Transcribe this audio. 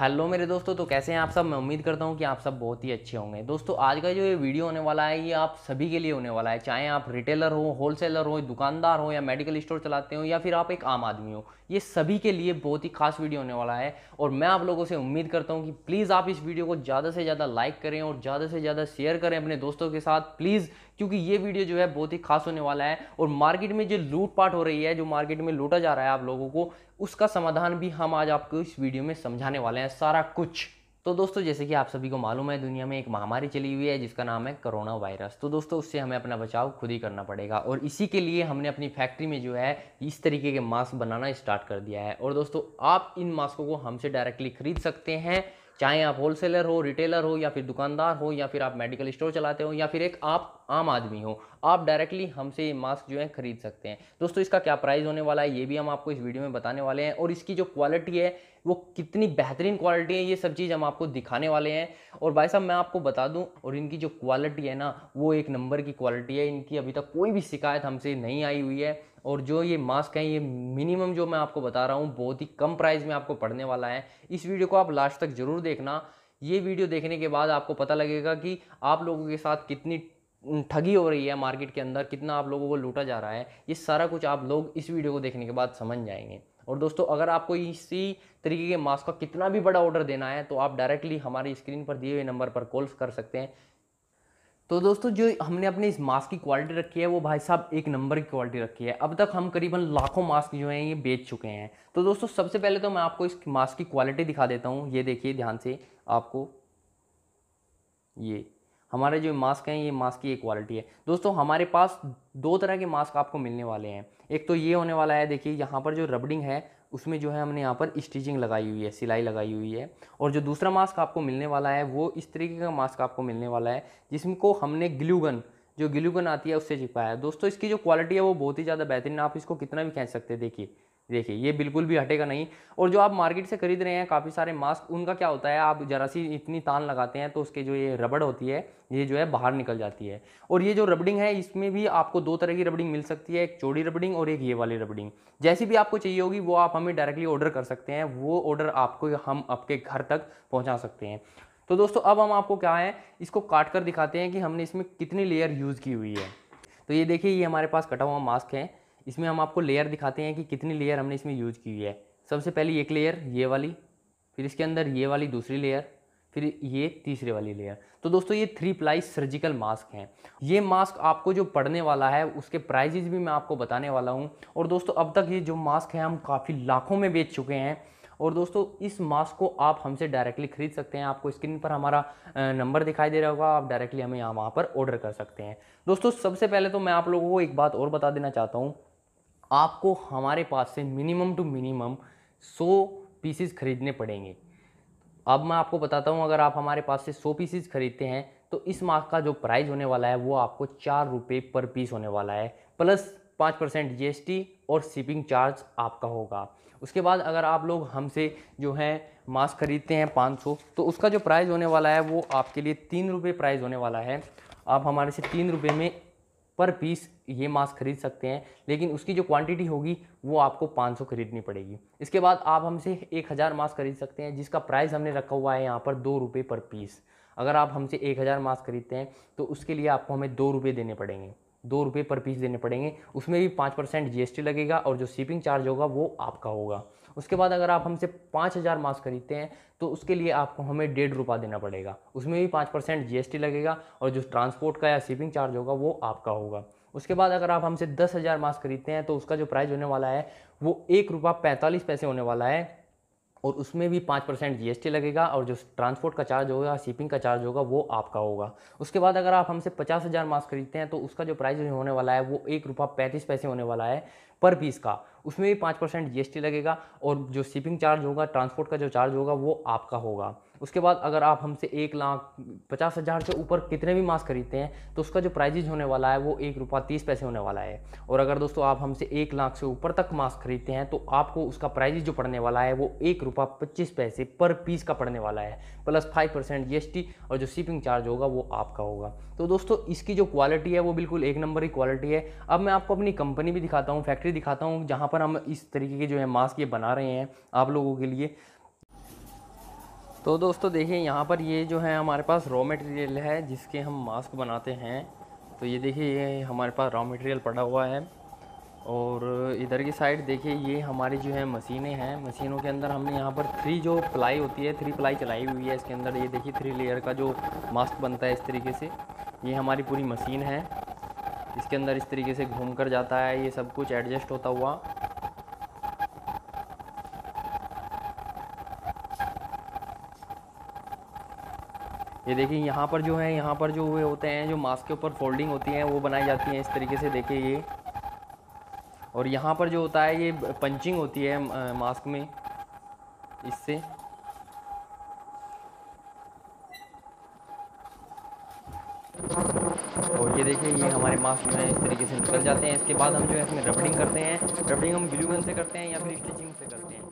hello मेरे दोस्तों तो कैसे हैं आप सब मैं उम्मीद करता हूं कि आप सब बहुत ही अच्छे होंगे दोस्तों आज का जो ये वीडियो होने वाला है ये आप सभी के लिए होने वाला है चाहे आप रिटेलर हो होलसेलर हो दुकानदार हो या मेडिकल स्टोर चलाते हो या फिर आप एक आम आदमी हो ये सभी के लिए बहुत ही खास वीडियो होने वाला है और मैं आप लोगों से उम्मीद करता हूँ कि प्लीज़ आप इस वीडियो को ज़्यादा से ज़्यादा लाइक करें और ज़्यादा से ज़्यादा शेयर करें अपने दोस्तों के साथ प्लीज़ क्योंकि ये वीडियो जो है बहुत ही खास होने वाला है और मार्केट में जो लूटपाट हो रही है जो मार्केट में लूटा जा रहा है आप लोगों को उसका समाधान भी हम आज आपको इस वीडियो में समझाने वाले हैं सारा कुछ तो दोस्तों जैसे कि आप सभी को मालूम है दुनिया में एक महामारी चली हुई है जिसका नाम है कोरोना वायरस तो दोस्तों उससे हमें अपना बचाव खुद ही करना पड़ेगा और इसी के लिए हमने अपनी फैक्ट्री में जो है इस तरीके के मास्क बनाना स्टार्ट कर दिया है और दोस्तों आप इन मास्कों को हमसे डायरेक्टली खरीद सकते हैं चाहे आप होलसेलर हो रिटेलर हो या फिर दुकानदार हो या फिर आप मेडिकल स्टोर चलाते हो या फिर एक आप आम आदमी हो आप डायरेक्टली हमसे ये मास्क जो है खरीद सकते हैं दोस्तों इसका क्या प्राइस होने वाला है ये भी हम आपको इस वीडियो में बताने वाले हैं और इसकी जो क्वालिटी है वो कितनी बेहतरीन क्वालिटी है ये सब चीज़ हम आपको दिखाने वाले हैं और भाई साहब मैं आपको बता दूं और इनकी जो क्वालिटी है ना वो एक नंबर की क्वालिटी है इनकी अभी तक कोई भी शिकायत हमसे नहीं आई हुई है और जो ये मास्क हैं ये मिनिमम जो मैं आपको बता रहा हूँ बहुत ही कम प्राइस में आपको पड़ने वाला है इस वीडियो को आप लास्ट तक ज़रूर देखना ये वीडियो देखने के बाद आपको पता लगेगा कि आप लोगों के साथ कितनी ठगी हो रही है मार्केट के अंदर कितना आप लोगों को लूटा जा रहा है ये सारा कुछ आप लोग इस वीडियो को देखने के बाद समझ जाएंगे और दोस्तों अगर आपको इसी तरीके के मास्क का कितना भी बड़ा ऑर्डर देना है तो आप डायरेक्टली हमारी स्क्रीन पर दिए हुए नंबर पर कॉल कर सकते हैं तो दोस्तों जो हमने अपने इस मास्क की क्वालिटी रखी है वो भाई साहब एक नंबर की क्वालिटी रखी है अब तक हम करीबन लाखों मास्क जो हैं ये बेच चुके हैं तो दोस्तों सबसे पहले तो मैं आपको इस मास्क की क्वालिटी दिखा देता हूँ ये देखिए ध्यान से आपको ये हमारे जो मास्क हैं ये मास्क की एक क्वालिटी है दोस्तों हमारे पास दो तरह के मास्क आपको मिलने वाले हैं एक तो ये होने वाला है देखिए यहाँ पर जो रबड़िंग है उसमें जो है हमने यहाँ पर स्टिचिंग लगाई हुई है सिलाई लगाई हुई है और जो दूसरा मास्क आपको मिलने वाला है वो इस तरीके का मास्क आपको मिलने वाला है जिसको हमने ग्लूगन जो ग्लूगन आती है उससे चिपकाया है दोस्तों इसकी जो क्वालिटी है वो बहुत ही ज़्यादा बेहतरीन आप इसको कितना भी खींच सकते हैं देखिए देखिए ये बिल्कुल भी हटेगा नहीं और जो आप मार्केट से खरीद रहे हैं काफ़ी सारे मास्क उनका क्या होता है आप जरा सी इतनी तान लगाते हैं तो उसके जो ये रबड़ होती है ये जो है बाहर निकल जाती है और ये जो रबड़िंग है इसमें भी आपको दो तरह की रबड़िंग मिल सकती है एक चौड़ी रबड़िंग और एक ये वाली रबड़िंग जैसी भी आपको चाहिए होगी वो आप हमें डायरेक्टली ऑर्डर कर सकते हैं वो ऑर्डर आपको हम आपके घर तक पहुँचा सकते हैं तो दोस्तों अब हम आपको क्या है इसको काट कर दिखाते हैं कि हमने इसमें कितनी लेयर यूज़ की हुई है तो ये देखिए ये हमारे पास कटा हुआ मास्क है इसमें हम आपको लेयर दिखाते हैं कि कितनी लेयर हमने इसमें यूज की है सबसे पहले एक लेयर ये वाली फिर इसके अंदर ये वाली दूसरी लेयर फिर ये तीसरे वाली लेयर तो दोस्तों ये थ्री प्लाई सर्जिकल मास्क हैं ये मास्क आपको जो पड़ने वाला है उसके प्राइजेज भी मैं आपको बताने वाला हूँ और दोस्तों अब तक ये जो मास्क है हम काफ़ी लाखों में बेच चुके हैं और दोस्तों इस मास्क को आप हमसे डायरेक्टली खरीद सकते हैं आपको स्क्रीन पर हमारा नंबर दिखाई दे रहा होगा आप डायरेक्टली हमें यहाँ वहाँ पर ऑर्डर कर सकते हैं दोस्तों सबसे पहले तो मैं आप लोगों को एक बात और बता देना चाहता हूँ आपको हमारे पास से मिनिमम टू मिनिमम सौ पीसीस खरीदने पड़ेंगे अब मैं आपको बताता हूँ अगर आप हमारे पास से सौ पीसीस खरीदते हैं तो इस मास्क का जो प्राइस होने वाला है वो आपको चार रुपये पर पीस होने वाला है प्लस पाँच परसेंट जी और शिपिंग चार्ज आपका होगा उसके बाद अगर आप लोग हमसे जो है मास्क खरीदते हैं सौ तो उसका जो प्राइस होने वाला है वो आपके लिए तीन रुपये प्राइज़ होने वाला है आप हमारे से तीन रुपये में पर पीस ये मास्क खरीद सकते हैं लेकिन उसकी जो क्वांटिटी होगी वो आपको 500 खरीदनी पड़ेगी इसके बाद आप हमसे 1000 मास्क खरीद सकते हैं जिसका प्राइस हमने रखा हुआ है यहाँ पर दो रुपये पर पीस अगर आप हमसे 1000 मास्क खरीदते हैं तो उसके लिए आपको हमें दो रुपये देने पड़ेंगे दो रुपये पर पीस देने पड़ेंगे उसमें भी पाँच परसेंट जी लगेगा और जो शिपिंग चार्ज होगा वो आपका होगा उसके बाद अगर आप हमसे पाँच हज़ार मास्क खरीदते हैं तो उसके लिए आपको हमें डेढ़ रुपये देना पड़ेगा उसमें भी पाँच परसेंट जी लगेगा और जो ट्रांसपोर्ट का या शिपिंग चार्ज होगा वो आपका होगा उसके बाद अगर आप हमसे दस हज़ार मास्क खरीदते हैं तो उसका जो प्राइस होने वाला है वो एक रुपये पैंतालीस पैसे होने वाला है और उसमें भी पाँच परसेंट जी लगेगा और जो ट्रांसपोर्ट का चार्ज होगा शिपिंग का चार्ज होगा वो आपका होगा उसके बाद अगर आप हमसे पचास हज़ार मास्क खरीदते हैं तो उसका जो प्राइस होने वाला है वो एक रुपये पैंतीस पैसे होने वाला है पर पीस का उसमें भी पाँच परसेंट जी लगेगा और जो शिपिंग चार्ज होगा ट्रांसपोर्ट का जो चार्ज होगा वो आपका होगा उसके बाद अगर आप हमसे एक लाख पचास हज़ार से ऊपर कितने भी मास्क खरीदते हैं तो उसका जो प्राइजेज होने वाला है वो एक रुपया तीस पैसे होने वाला है और अगर दोस्तों आप हमसे एक लाख से ऊपर तक मास्क खरीदते हैं तो आपको उसका प्राइजेज जो पड़ने वाला है वो एक रुपया पच्चीस पैसे पर पीस का पड़ने वाला है प्लस फाइव परसेंट जी और जो शिपिंग चार्ज होगा वो आपका होगा तो दोस्तों इसकी जो क्वालिटी है वो बिल्कुल एक नंबर की क्वालिटी है अब मैं आपको अपनी कंपनी भी दिखाता हूँ फैक्ट्री दिखाता हूँ जहाँ पर हम इस तरीके के जो है मास्क ये बना रहे हैं आप लोगों के लिए तो दोस्तों देखिए यहाँ पर ये जो है हमारे पास रॉ मटेरियल है जिसके हम मास्क बनाते हैं तो ये देखिए ये हमारे पास रॉ मटेरियल पड़ा हुआ है और इधर की साइड देखिए ये हमारी जो है मशीनें हैं मशीनों के अंदर हमने यहाँ पर थ्री जो प्लाई होती है थ्री प्लाई चलाई हुई है इसके अंदर ये देखिए थ्री लेयर का जो मास्क बनता है इस तरीके से ये हमारी पूरी मशीन है इसके अंदर इस तरीके से घूम कर जाता है ये सब कुछ एडजस्ट होता हुआ ये देखिए यहाँ पर जो है यहाँ पर जो हुए होते हैं जो मास्क के ऊपर फोल्डिंग होती है वो बनाई जाती हैं इस तरीके से देखिए ये और यहाँ पर जो होता है ये पंचिंग होती है मास्क में इससे और ये देखिए ये हमारे मास्क जो है इस तरीके से निकल जाते हैं इसके बाद हम जो है इसमें रबड़िंग करते हैं रबड़िंग हम ब्लू गन से करते हैं या फिर स्टिचिंग से करते हैं